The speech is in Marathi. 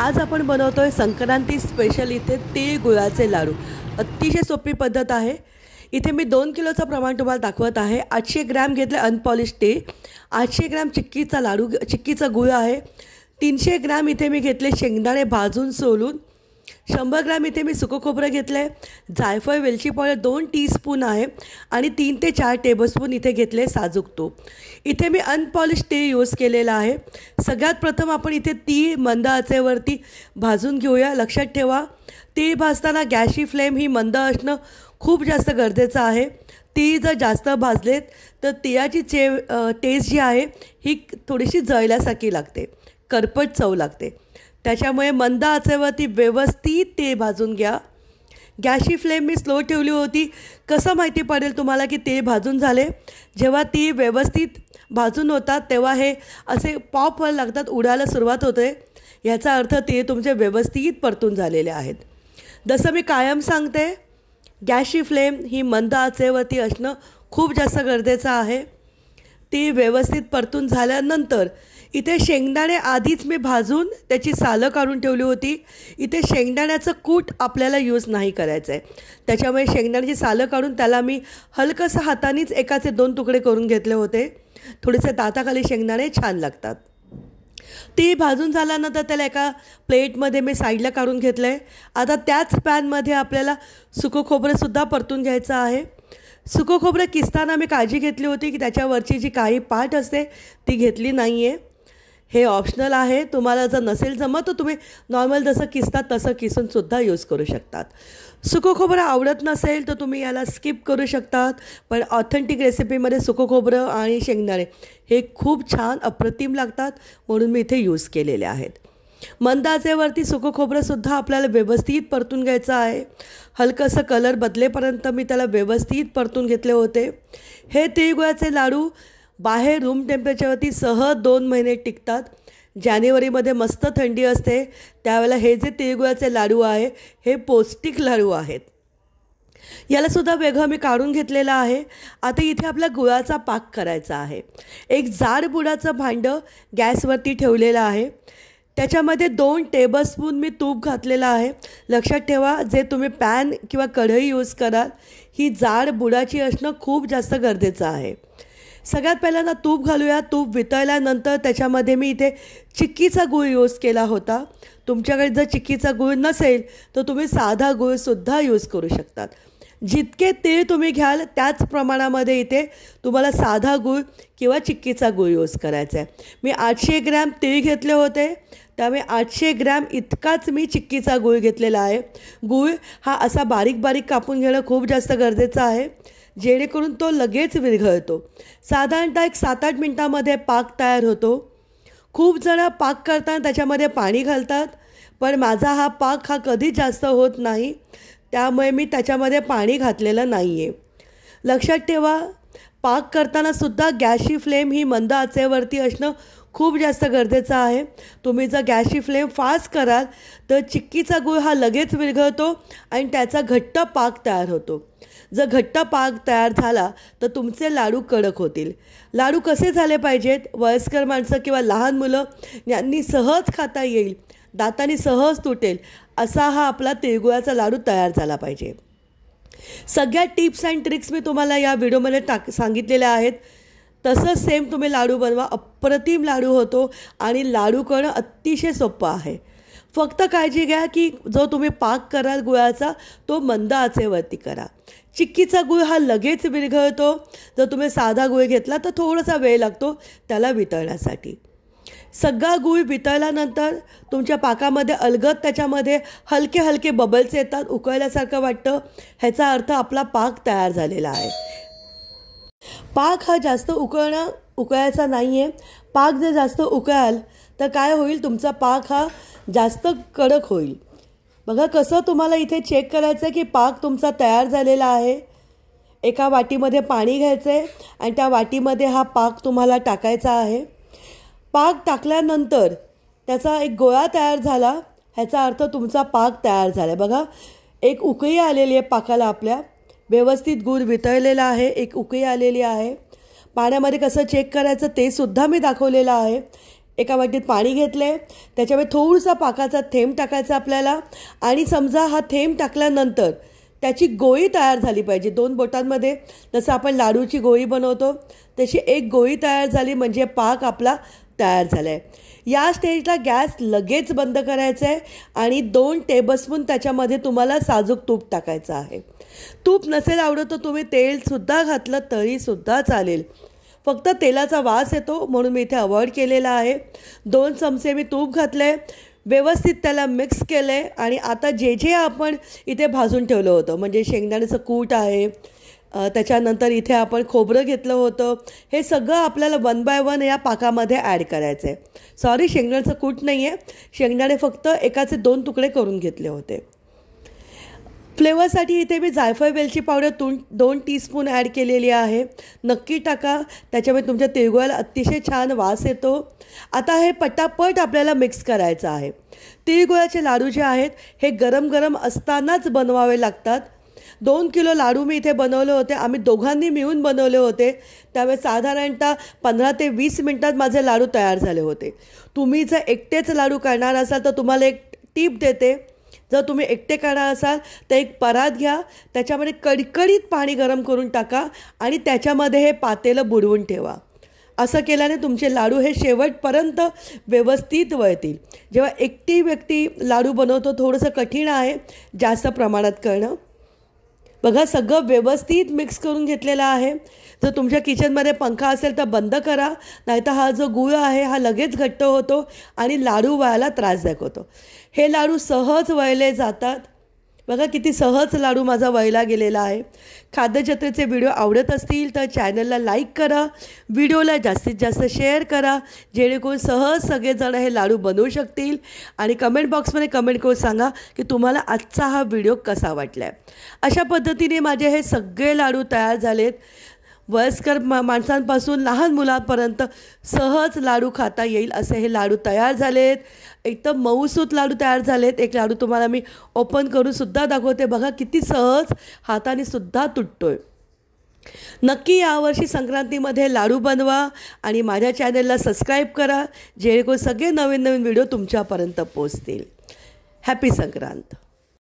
आज आपण बनवतो आहे संक्रांती स्पेशल इथे तीळ गुळाचे लाडू अतिशय सोपी पद्धत आहे इथे मी दोन किलोचं प्रमाण तुम्हाला दाखवत आहे आठशे ग्रॅम घेतले अनपॉलिश तीळ आठशे ग्रॅम चिक्कीचा लाडू चिक्कीचा गुळ आहे तीनशे ग्रॅम इथे मी घेतले शेंगदाणे भाजून सोलून शंभर ग्रॅम इथे मी सुकं खोबरं घेतलं आहे जायफळ वेलची पावडर दोन स्पून आहे आणि तीन ते चार टेबलस्पून इथे घेतले साजूक तूप इथे मी अनपॉलिश तेल यूज केलेला आहे सगळ्यात प्रथम आपण इथे ती मंद आचेवरती भाजून घेऊया लक्षात ठेवा तीळ भाजताना गॅसची फ्लेम ही मंद असणं खूप जास्त गरजेचं आहे ती जर जास्त भाजलेत तर तिळाची चे टेस्ट जी आहे ही थोडीशी जळल्यासारखी लागते करपट चव लागते त्याच्यामुळे मंद आचेवर ती व्यवस्थित ते भाजून घ्या गॅसची फ्लेम मी स्लो ठेवली होती कसं माहिती पडेल तुम्हाला की ते भाजून झाले जेव्हा ती व्यवस्थित भाजून होतात तेव्हा हे असे पॉप व्हायला लागतात उडायला सुरुवात होते ह्याचा अर्थ ते तुमचे व्यवस्थित परतून झालेले आहेत जसं मी कायम सांगते गॅसची फ्लेम ही मंद आचेवरती असणं खूप जास्त गरजेचं आहे ती व्यवस्थित परतून झाल्यानंतर इथे शेंगदाणे आधीच मी भाजून त्याची सालं काढून ठेवली होती इथे शेंगदाण्याचं कूट आपल्याला यूज नाही करायचं आहे त्याच्यामुळे शेंगदाण्याची सालं काढून त्याला मी हलकंसं हातानेच एकाचे दोन तुकडे करून घेतले होते थोडेसे दाताखाली शेंगदाणे छान लागतात ती भाजून झाल्यानंतर त्याला एका प्लेटमध्ये मी साईडला काढून घेतलं आहे आता त्याच पॅनमध्ये आपल्याला सुकं खोबरंसुद्धा परतून घ्यायचं आहे सुकं खोबरं किसताना मी काळजी घेतली होती की त्याच्यावरची जी काही पाठ असते ती घेतली नाही आहे हे ऑप्शनल आहे तुम्हाला जर नसेल जमत तर तुम्ही नॉर्मल जसं किसतात तसं किसूनसुद्धा यूज करू शकतात सुकं खोबरं आवडत नसेल तर तुम्ही याला स्किप करू शकतात पण ऑथेंटिक रेसिपीमध्ये सुकं खोबरं आणि शेंगदाणे हे खूप छान अप्रतिम लागतात म्हणून मी इथे यूज केलेले आहेत मंदाचेवरती सुकं खोबरंसुद्धा आपल्याला व्यवस्थित परतून घ्यायचं आहे हलकंसं कलर बदलेपर्यंत मी त्याला व्यवस्थित परतून घेतले होते हे तिळगुळाचे लाडू बाहेर रूम टेम्परेचरवरती सहज दोन महिने टिकतात जानेवारीमध्ये मस्त थंडी असते त्यावेळेला हे जे तिळगुळाचे लाडू आहे हे पौष्टिक लाडू आहेत यालासुद्धा वेगळं मी काढून घेतलेलं आहे आता इथे आपला गुळाचा पाक करायचा आहे एक जाड बुडाचं भांडं गॅसवरती ठेवलेलं आहे त्याच्यामध्ये दोन टेबलस्पून मी तूप घातलेलं आहे लक्षात ठेवा जे तुम्ही पॅन किंवा कढई यूज कराल ही जाड बुडाची असणं खूप जास्त गरजेचं आहे सगळ्यात पहिल्यांदा तूप घालूया तूप वितळल्यानंतर त्याच्यामध्ये मी इथे चिक्कीचा गूळ यूज केला होता तुमच्याकडे जर चिक्कीचा गूळ नसेल तर तुम्ही साधा गुळसुद्धा यूज करू शकतात जितके तीळ तुम्ही घ्याल त्याच प्रमाणामध्ये इथे तुम्हाला साधा गूळ किंवा चिक्कीचा गूळ यूज करायचा आहे मी आठशे ग्रॅम तीळ घेतले होते त्यामुळे आठशे ग्रॅम इतकाच मी चिक्कीचा गूळ घेतलेला आहे गूळ हा असा बारीक बारीक कापून घेणं खूप जास्त गरजेचं आहे जेणेकरून तो लगेच विरघळतो साधारणतः एक सात आठ मिनटामध्ये पाक तयार होतो खूप जणं पाक करताना त्याच्यामध्ये पाणी घालतात पण माझा हा पाक हा कधीच जास्त होत नाही त्यामुळे मी त्याच्यामध्ये पाणी घातलेलं नाही आहे लक्षात ठेवा पाक करतानासुद्धा गॅसची फ्लेम ही मंद आचेवरती असणं खूप जास्त गरजेचं आहे तुम्ही जर गॅसची फ्लेम फास्ट कराल तर चिक्कीचा गुळ हा लगेच विरघळतो आणि त्याचा घट्ट पाक तयार होतो जर घट्ट पाक तयार झाला तर तुमचे लाडू कडक होतील लाडू कसे झाले पाहिजेत वयस्कर माणसं किंवा लहान मुलं यांनी सहज खाता येईल दाताने सहज तुटेल असा हा आपला तिळगुळाचा लाडू तयार झाला पाहिजे सगळ्या टिप्स अँड ट्रिक्स मी तुम्हाला या व्हिडिओमध्ये टाक सांगितलेल्या आहेत तसंच सेम तुम्ही लाडू बनवा अप्रतिम लाडू होतो आणि लाडू करणं अतिशय सोपं आहे फक्त काळजी घ्या की जो तुम्ही पाक कराल गुळाचा तो मंद आचेवरती करा चिक्कीचा गुळ हा लगेच विरघळतो जर तुम्ही साधा गुळ घेतला तर थोडासा वेळ लागतो त्याला वितळण्यासाठी सगळा गुळ वितळल्यानंतर तुमच्या पाकामध्ये अलगद त्याच्यामध्ये हलके हलके बबल्स येतात उकळल्यासारखं वाटतं ह्याचा अर्थ आपला पाक तयार झालेला आहे पाक हा जास्त उकळणं उकळायचा नाही आहे पाक जर जास्त उकळाल तर काय होईल तुमचा पाक हा जास्त कडक होईल बघा कसं तुम्हाला इथे चेक करायचं आहे की पाक तुमचा तयार झालेला आहे एका वाटीमध्ये पाणी घ्यायचं आहे आणि त्या वाटीमध्ये हा पाक तुम्हाला टाकायचा आहे पाक टाकल्यानंतर त्याचा एक गोळा तयार झाला ह्याचा अर्थ तुमचा पाक तयार झाला आहे बघा एक उकळी आलेली आहे पाकाला आपल्या व्यवस्थित गूळ वितळलेला आहे एक उकळी आलेली आहे पाण्यामध्ये कसं चेक करायचं ते सुद्धा मी दाखवलेलं आहे एका वाटीत पाणी घेतलं आहे त्याच्यामध्ये थोडासा पाकाचा थेंब टाकायचा आपल्याला आणि समजा हा थेंब टाकल्यानंतर त्याची गोळी तयार झाली पाहिजे दोन बोटांमध्ये जसं आपण लाडूची गोळी बनवतो तशी एक गोळी तयार झाली म्हणजे पाक आपला तयार झाला आहे या स्टेजला गॅस लगेच बंद करायचा आहे आणि दोन टेबलस्पून त्याच्यामध्ये तुम्हाला साजूक तूप टाकायचं आहे तूप नसेल आवडत तर तुम्ही तेलसुद्धा घातलं तरीसुद्धा चालेल फक्त तेलाचा वास येतो म्हणून मी इथे अवॉइड केलेला आहे दोन चमचे मी तूप घातलं आहे व्यवस्थित त्याला मिक्स केलं आहे आणि आता जे जे आपण इथे भाजून ठेवलं होतं म्हणजे शेंगदाण्याचं कूट आहे त्याच्यानंतर इथे आपण खोबरं घेतलं होतं हे सगळं आपल्याला वन बाय वन या पाकामध्ये ॲड करायचं आहे सॉरी शेंगदाण्याचं कूट नाही आहे शेंगदाणे फक्त एकाचे दोन तुकडे करून घेतले होते फ्लेवरसाठी इथे मी जायफळ वेलची पावडर दोन टी स्पून ॲड केलेली आहे नक्की टाका त्याच्यामुळे तुमच्या तिळगुळाला अतिशय छान वास येतो आता हे पटापट आपल्याला मिक्स करायचं आहे तिळगुळाचे लाडू जे आहेत हे गरम गरम असतानाच बनवावे लागतात दोन किलो लाडू मी इथे बनवले होते आम्ही दोघांनी मिळून बनवले होते त्यामुळे साधारणतः पंधरा ते वीस मिनटात माझे लाडू तयार झाले होते तुम्ही जर एकटेच लाडू करणार असाल तर तुम्हाला एक टीप देते जर तुम्ही एकटे काढा असाल तर एक परात घ्या त्याच्यामध्ये कडकडीत पाणी गरम करून टाका आणि त्याच्यामध्ये हे पातेलं बुडवून ठेवा असं केल्याने तुमचे लाडू हे शेवटपर्यंत व्यवस्थित वळतील जेव्हा एकटी व्यक्ती लाडू बनवतो थोडंसं कठीण आहे जास्त प्रमाणात करणं बघा सगळं व्यवस्थित मिक्स करून घेतलेलं आहे जर तुमच्या किचनमध्ये पंखा असेल तर बंद करा नाहीतर हा जो गुळ आहे हा लगेच घट्ट होतो आणि लाडू वळायला त्रासदायक होतो हे लाडू सहज वळले जातात बघा किती सहज लाडू माझा वहिला गेलेला आहे खाद्यजत्रेचे व्हिडिओ आवडत असतील तर चॅनलला लाईक करा व्हिडिओला जास्तीत जास्त शेअर करा जेणेकरून सहज सगळेजण हे लाडू बनवू शकतील आणि कमेंट बॉक्समध्ये कमेंट करून सांगा की तुम्हाला आजचा हा व्हिडिओ कसा वाटला आहे अशा पद्धतीने माझे हे सगळे लाडू तयार झालेत वयस्कर मा माणसांपासून लहान मुलांपर्यंत सहज लाडू खाता येईल असे हे लाडू तयार झालेत एकदम मऊसूत लाडू तयार झालेत एक लाडू तुम्हाला मी ओपन करूनसुद्धा दाखवते बघा किती सहज हाताने सुद्धा तुटतोय नक्की यावर्षी संक्रांतीमध्ये लाडू बनवा आणि माझ्या चॅनलला सबस्क्राईब करा जेणेकरून सगळे नवीन नवीन व्हिडिओ तुमच्यापर्यंत पोचतील हॅपी संक्रांत